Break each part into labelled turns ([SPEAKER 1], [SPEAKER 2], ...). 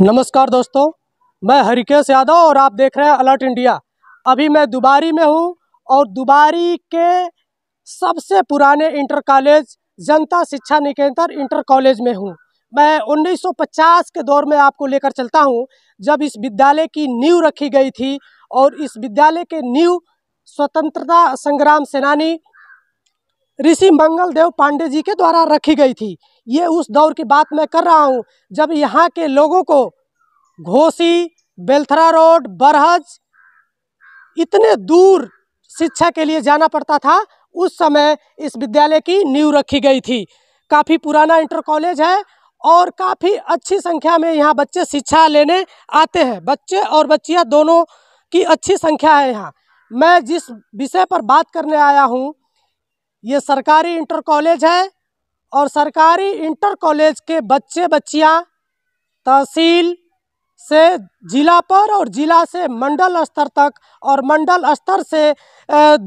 [SPEAKER 1] नमस्कार दोस्तों मैं हरिकेश यादव और आप देख रहे हैं अलर्ट इंडिया अभी मैं दुबारी में हूँ और दुबारी के सबसे पुराने इंटर कॉलेज जनता शिक्षा निकेतन इंटर कॉलेज में हूँ मैं 1950 के दौर में आपको लेकर चलता हूँ जब इस विद्यालय की नींव रखी गई थी और इस विद्यालय के नींव स्वतंत्रता संग्राम सेनानी ऋषि मंगल देव पांडे जी के द्वारा रखी गई थी ये उस दौर की बात मैं कर रहा हूँ जब यहाँ के लोगों को घोसी बेलथरा रोड बरहज इतने दूर शिक्षा के लिए जाना पड़ता था उस समय इस विद्यालय की नींव रखी गई थी काफ़ी पुराना इंटर कॉलेज है और काफ़ी अच्छी संख्या में यहाँ बच्चे शिक्षा लेने आते हैं बच्चे और बच्चियाँ दोनों की अच्छी संख्या है यहाँ मैं जिस विषय पर बात करने आया हूँ ये सरकारी इंटर कॉलेज है और सरकारी इंटर कॉलेज के बच्चे बच्चियां तहसील से जिला पर और जिला से मंडल स्तर तक और मंडल स्तर से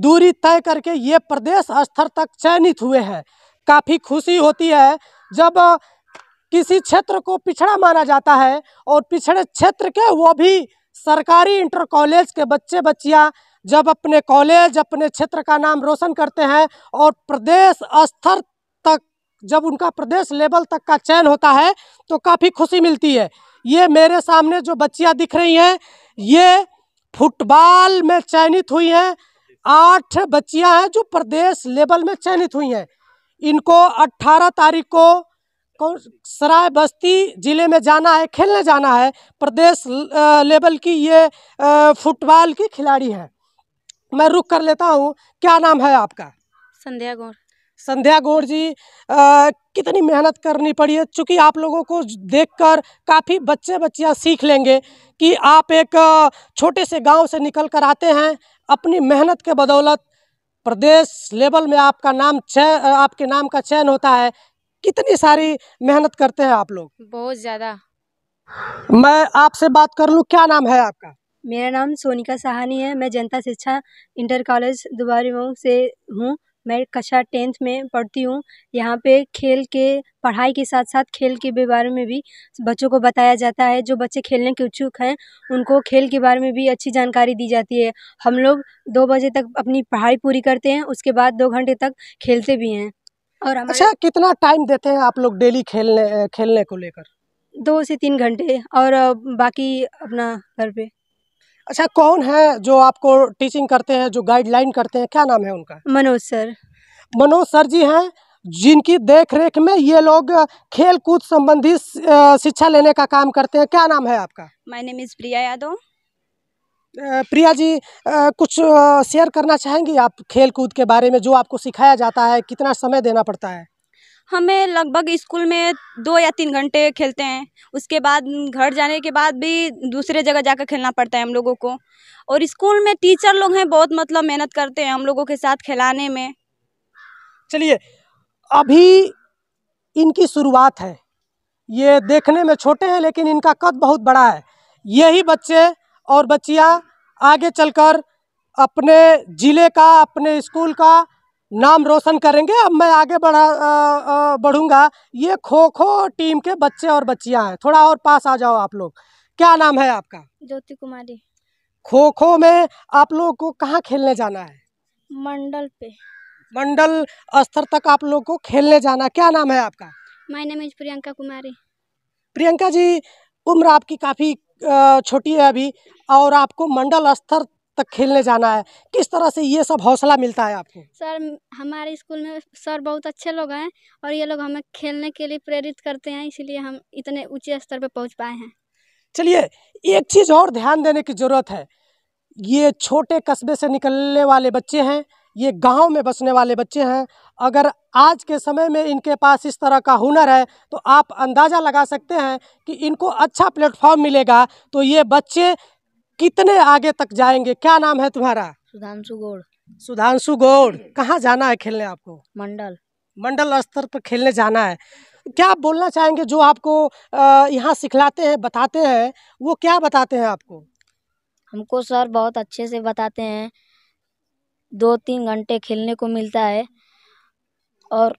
[SPEAKER 1] दूरी तय करके ये प्रदेश स्तर तक चयनित हुए हैं काफ़ी खुशी होती है जब किसी क्षेत्र को पिछड़ा माना जाता है और पिछड़े क्षेत्र के वो भी सरकारी इंटर कॉलेज के बच्चे बच्चियां जब अपने कॉलेज अपने क्षेत्र का नाम रोशन करते हैं और प्रदेश स्तर तक जब उनका प्रदेश लेवल तक का चयन होता है तो काफ़ी खुशी मिलती है ये मेरे सामने जो बच्चियाँ दिख रही हैं ये फुटबॉल में चयनित हुई हैं आठ बच्चियां हैं जो प्रदेश लेवल में चयनित हुई हैं इनको 18 तारीख को सराय बस्ती ज़िले में जाना है खेलने जाना है प्रदेश लेवल की ये फुटबॉल की खिलाड़ी हैं मैं रुक कर लेता हूँ क्या नाम है आपका संध्या गौर संध्या गौर जी आ, कितनी मेहनत करनी पड़ी है चूँकि आप लोगों को देखकर काफ़ी बच्चे बच्चियाँ सीख लेंगे कि आप एक छोटे से गांव से निकल कर आते हैं अपनी मेहनत के बदौलत प्रदेश लेवल में आपका नाम चयन आपके नाम का चयन होता है कितनी सारी मेहनत करते हैं आप लोग
[SPEAKER 2] बहुत ज़्यादा
[SPEAKER 1] मैं आपसे बात कर लूँ क्या नाम है आपका मेरा नाम सोनिका सहानी
[SPEAKER 2] है मैं जनता शिक्षा इंटर कॉलेज दुबारी से हूँ मैं कक्षा टेंथ में
[SPEAKER 1] पढ़ती हूँ यहाँ पे खेल के पढ़ाई के साथ साथ खेल के भी बारे में भी बच्चों को बताया जाता है जो बच्चे खेलने के इच्छुक हैं उनको खेल के बारे में भी अच्छी जानकारी दी जाती है हम लोग दो बजे तक अपनी पढ़ाई पूरी करते हैं उसके बाद दो घंटे तक खेलते भी हैं और अच्छा कितना टाइम देते हैं आप लोग डेली खेलने खेलने को लेकर दो से तीन घंटे और बाकी अपना घर पे अच्छा कौन है जो आपको टीचिंग करते हैं जो गाइडलाइन करते हैं क्या नाम है उनका मनोज सर मनोज सर जी हैं जिनकी देख रेख में ये लोग खेल कूद संबंधी शिक्षा लेने का काम करते हैं क्या नाम है आपका
[SPEAKER 2] my name is Priya Yadav
[SPEAKER 1] Priya ji कुछ शेयर करना चाहेंगी आप खेल कूद के बारे में जो आपको सिखाया जाता है कितना समय देना पड़ता है
[SPEAKER 2] हमें लगभग स्कूल में दो या तीन घंटे खेलते हैं उसके बाद घर जाने के बाद भी दूसरे जगह जाकर खेलना पड़ता है हम लोगों को और स्कूल में टीचर लोग हैं बहुत मतलब मेहनत करते हैं हम लोगों के साथ खिलाने में चलिए
[SPEAKER 1] अभी इनकी शुरुआत है ये देखने में छोटे हैं लेकिन इनका कद बहुत बड़ा है यही बच्चे और बच्चियाँ आगे चलकर अपने ज़िले का अपने स्कूल का नाम रोशन करेंगे अब मैं आगे बढ़ा बढ़ूंगा ये खो खो टीम के बच्चे और बच्चिया हैं थोड़ा और पास आ जाओ आप लोग क्या नाम है आपका
[SPEAKER 2] ज्योति कुमारी
[SPEAKER 1] खो खो में आप लोग को कहाँ खेलने जाना है
[SPEAKER 2] मंडल पे
[SPEAKER 1] मंडल स्तर तक आप लोग को खेलने जाना क्या नाम है आपका
[SPEAKER 2] मैंने प्रियंका कुमारी
[SPEAKER 1] प्रियंका जी उम्र आपकी काफ़ी छोटी है अभी और आपको मंडल स्तर तक खेलने जाना है किस तरह से ये सब हौसला मिलता है आपको
[SPEAKER 2] सर हमारे स्कूल में सर बहुत अच्छे लोग हैं और ये लोग हमें खेलने के लिए प्रेरित करते हैं इसीलिए हम इतने ऊँचे स्तर
[SPEAKER 1] पर पहुँच पाए हैं चलिए एक चीज़ और ध्यान देने की ज़रूरत है ये छोटे कस्बे से निकलने वाले बच्चे हैं ये गांव में बसने वाले बच्चे हैं अगर आज के समय में इनके पास इस तरह का हुनर है तो आप अंदाज़ा लगा सकते हैं कि इनको अच्छा प्लेटफॉर्म मिलेगा तो ये बच्चे कितने आगे तक जाएंगे क्या नाम है तुम्हारा
[SPEAKER 2] सुधांशु गौड़
[SPEAKER 1] सुधांशु गौड़ कहाँ जाना है खेलने आपको मंडल मंडल स्तर पर खेलने जाना है क्या आप बोलना चाहेंगे जो आपको यहाँ सिखलाते हैं बताते हैं वो क्या बताते हैं आपको हमको सर बहुत अच्छे से बताते हैं दो तीन घंटे खेलने को मिलता है और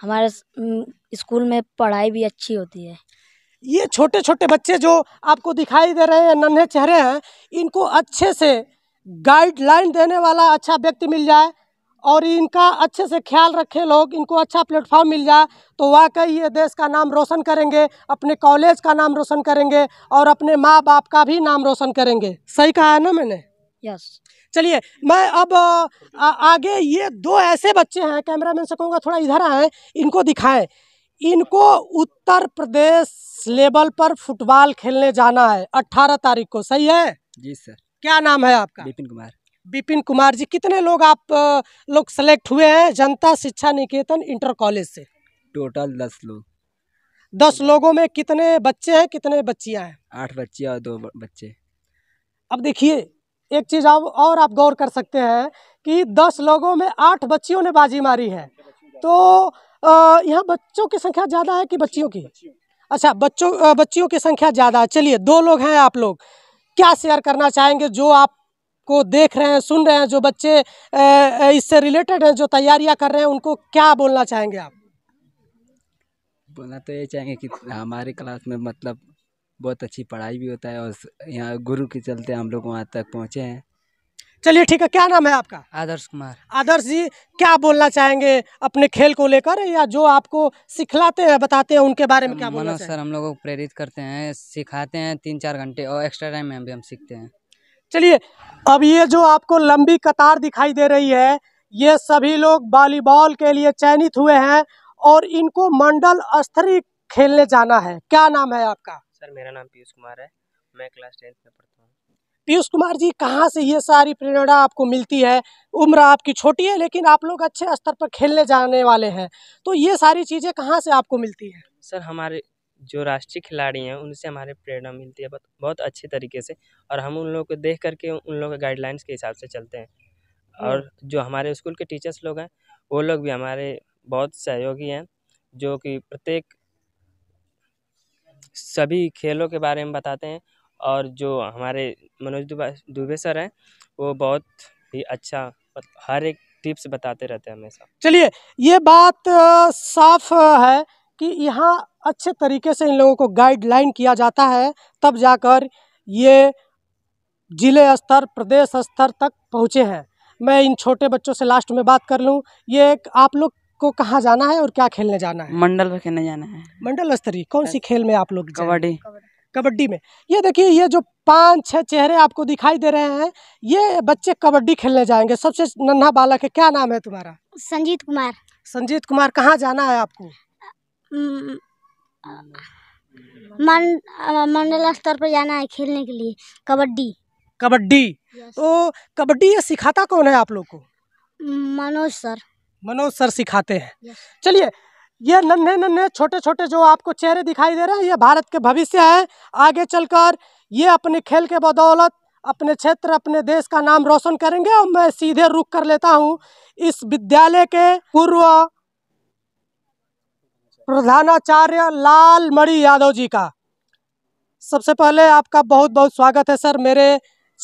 [SPEAKER 2] हमारे स्कूल में पढ़ाई भी अच्छी होती है
[SPEAKER 1] ये छोटे छोटे बच्चे जो आपको दिखाई दे रहे हैं नन्हे चेहरे हैं इनको अच्छे से गाइडलाइन देने वाला अच्छा व्यक्ति मिल जाए और इनका अच्छे से ख्याल रखे लोग इनको अच्छा प्लेटफॉर्म मिल जाए तो वाकई ये देश का नाम रोशन करेंगे अपने कॉलेज का नाम रोशन करेंगे और अपने माँ बाप का भी नाम रोशन करेंगे सही कहा है ना मैंने यस yes. चलिए मैं अब आ, आगे ये दो ऐसे बच्चे हैं कैमरामैन से कहूँगा थोड़ा इधर आएँ इनको दिखाएँ इनको उत्तर प्रदेश लेवल पर फुटबॉल खेलने जाना है अठारह तारीख को सही है जी सर क्या नाम है आपका विपिन कुमार विपिन कुमार जी कितने लोग आप लोग सेलेक्ट हुए हैं जनता शिक्षा निकेतन इंटर कॉलेज से टोटल दस लोग दस लोगों में कितने बच्चे हैं कितने बच्चियां हैं
[SPEAKER 2] आठ बच्चियां और दो बच्चे
[SPEAKER 1] अब देखिए एक चीज़ आप और आप गौर कर सकते हैं कि दस लोगों में आठ बच्चियों ने बाजी मारी है तो यहाँ बच्चों की संख्या ज़्यादा है कि बच्चियों की अच्छा बच्चों बच्चियों की संख्या ज़्यादा है चलिए दो लोग हैं आप लोग क्या शेयर करना चाहेंगे जो आप को देख रहे हैं सुन रहे हैं जो बच्चे इससे रिलेटेड हैं जो तैयारियां कर रहे हैं उनको क्या बोलना चाहेंगे आप
[SPEAKER 2] बोलना तो ये चाहेंगे कि हमारे क्लास में मतलब बहुत अच्छी पढ़ाई भी होता है और यहाँ गुरु के चलते हम लोग वहाँ तक पहुँचे हैं
[SPEAKER 1] चलिए ठीक है क्या नाम है आपका आदर्श कुमार आदर्श जी क्या बोलना चाहेंगे अपने खेल को लेकर या जो आपको सिखलाते हैं बताते हैं उनके बारे में क्या बोलना सर हम लोगों को प्रेरित
[SPEAKER 2] करते हैं सिखाते हैं तीन चार घंटे और एक्स्ट्रा टाइम में भी हम सीखते हैं
[SPEAKER 1] चलिए अब ये जो आपको लंबी कतार दिखाई दे रही है ये सभी लोग वॉलीबॉल के लिए चयनित हुए हैं और इनको मंडल स्तरीय खेलने जाना है क्या नाम है आपका सर मेरा नाम पीयूष कुमार है मैं क्लास टेंथ में पढ़ता हूँ पीयूष कुमार जी कहाँ से ये सारी प्रेरणा आपको मिलती है उम्र आपकी छोटी है लेकिन आप लोग अच्छे स्तर पर खेलने जाने वाले हैं तो ये सारी चीज़ें कहाँ से आपको मिलती है
[SPEAKER 2] सर हमारे जो राष्ट्रीय खिलाड़ी हैं उनसे हमारे प्रेरणा मिलती है बहुत अच्छे तरीके से और हम उन लोग को देख करके उन लोगों के गाइडलाइंस के हिसाब से चलते हैं हम्म। और जो हमारे स्कूल के टीचर्स लोग हैं वो लोग भी हमारे बहुत सहयोगी हैं जो कि प्रत्येक सभी खेलों के बारे में बताते हैं और जो हमारे मनोज दुबे सर हैं वो बहुत ही अच्छा हर एक टिप्स बताते रहते हैं हमेशा
[SPEAKER 1] चलिए ये बात साफ है कि यहाँ अच्छे तरीके से इन लोगों को गाइडलाइन किया जाता है तब जाकर ये जिले स्तर प्रदेश स्तर तक पहुँचे हैं मैं इन छोटे बच्चों से लास्ट में बात कर लूँ ये आप लोग को कहाँ जाना है और क्या खेलने जाना है मंडल में खेलने जाना है मंडल स्तरीय कौन सी हाँ। खेल में आप लोग कबड्डी कबड्डी में ये देखिए ये जो पांच छह चेहरे आपको दिखाई दे रहे हैं ये बच्चे कबड्डी खेलने जाएंगे सबसे नन्हा बालक है क्या नाम है तुम्हारा संजीत कुमार संजीत कुमार कहाँ जाना है आपको मंडल स्तर पर जाना है खेलने के लिए कबड्डी कबड्डी तो कबड्डी ये सिखाता कौन है आप लोग को मनोज सर मनोज सर सिखाते हैं चलिए ये नन्हे नन्हे छोटे छोटे जो आपको चेहरे दिखाई दे रहे हैं ये भारत के भविष्य हैं आगे चलकर ये अपने खेल के बदौलत अपने क्षेत्र अपने देश का नाम रोशन करेंगे और मैं सीधे रुक कर लेता हूँ इस विद्यालय के पूर्व प्रधानाचार्य लाल मणि यादव जी का सबसे पहले आपका बहुत बहुत स्वागत है सर मेरे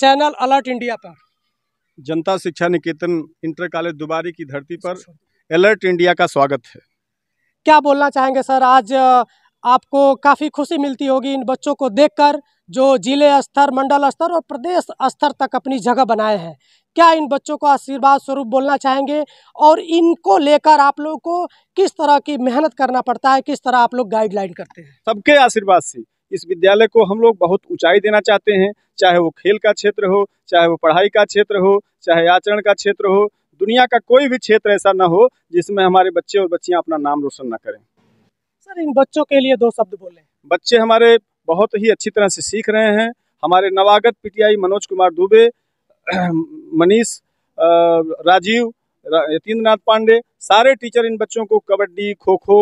[SPEAKER 1] चैनल अलर्ट इंडिया पर
[SPEAKER 2] जनता शिक्षा निकेतन इंटर कॉलेज दुबारी की धरती पर अलर्ट इंडिया का स्वागत है
[SPEAKER 1] क्या बोलना चाहेंगे सर आज आपको काफ़ी खुशी मिलती होगी इन बच्चों को देखकर जो जिले स्तर मंडल स्तर और प्रदेश स्तर तक अपनी जगह बनाए हैं क्या इन बच्चों को आशीर्वाद स्वरूप बोलना चाहेंगे और इनको लेकर आप लोगों को किस तरह की मेहनत करना पड़ता है किस तरह आप लोग गाइडलाइन करते हैं
[SPEAKER 2] सबके आशीर्वाद से इस विद्यालय को हम लोग बहुत ऊंचाई देना चाहते हैं चाहे वो खेल का क्षेत्र हो चाहे वो पढ़ाई का क्षेत्र हो चाहे आचरण का क्षेत्र हो दुनिया का कोई भी क्षेत्र ऐसा ना हो जिसमें हमारे बच्चे और बच्चियाँ अपना नाम रोशन ना करें
[SPEAKER 1] सर इन बच्चों के लिए दो शब्द बोले
[SPEAKER 2] बच्चे हमारे बहुत ही अच्छी तरह से सीख रहे हैं हमारे नवागत पीटीआई मनोज कुमार दुबे मनीष राजीव यतीन्द्रनाथ पांडे सारे टीचर इन बच्चों को कबड्डी खो खो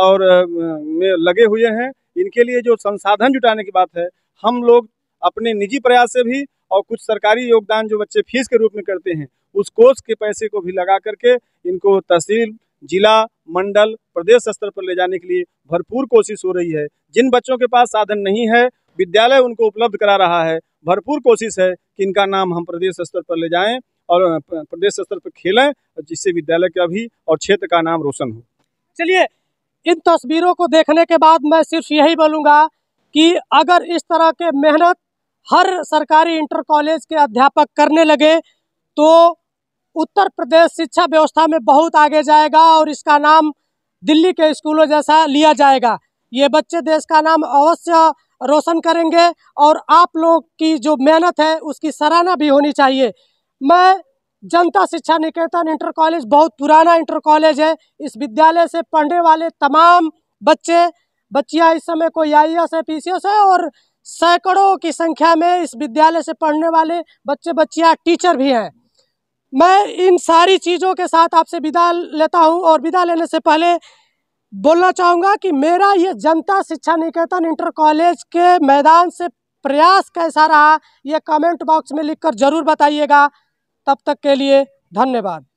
[SPEAKER 2] और में लगे हुए हैं इनके लिए जो संसाधन जुटाने की बात है हम लोग अपने निजी प्रयास से भी और कुछ सरकारी योगदान जो बच्चे फीस के रूप में करते हैं उस कोष के पैसे को भी लगा करके इनको तहसील जिला मंडल प्रदेश स्तर पर ले जाने के लिए भरपूर कोशिश हो रही है जिन बच्चों के पास साधन नहीं है विद्यालय उनको उपलब्ध करा रहा है भरपूर कोशिश है कि इनका नाम हम प्रदेश स्तर पर ले जाएं और प्रदेश स्तर पर खेलें जिससे विद्यालय का भी और क्षेत्र का नाम रोशन हो
[SPEAKER 1] चलिए इन तस्वीरों को देखने के बाद मैं सिर्फ यही बोलूँगा कि अगर इस तरह के मेहनत हर सरकारी इंटर कॉलेज के अध्यापक करने लगे तो उत्तर प्रदेश शिक्षा व्यवस्था में बहुत आगे जाएगा और इसका नाम दिल्ली के स्कूलों जैसा लिया जाएगा ये बच्चे देश का नाम अवश्य रोशन करेंगे और आप लोग की जो मेहनत है उसकी सराहना भी होनी चाहिए मैं जनता शिक्षा निकेतन इंटर कॉलेज बहुत पुराना इंटर कॉलेज है इस विद्यालय से पढ़ने वाले तमाम बच्चे बच्चियाँ इस समय कोई आई एस e है पी है और सैकड़ों की संख्या में इस विद्यालय से पढ़ने वाले बच्चे बच्चियाँ टीचर भी हैं मैं इन सारी चीज़ों के साथ आपसे विदा लेता हूं और विदा लेने से पहले बोलना चाहूँगा कि मेरा ये जनता शिक्षा निकेतन इंटर कॉलेज के मैदान से प्रयास कैसा रहा ये कमेंट बॉक्स में लिखकर ज़रूर बताइएगा तब तक के लिए धन्यवाद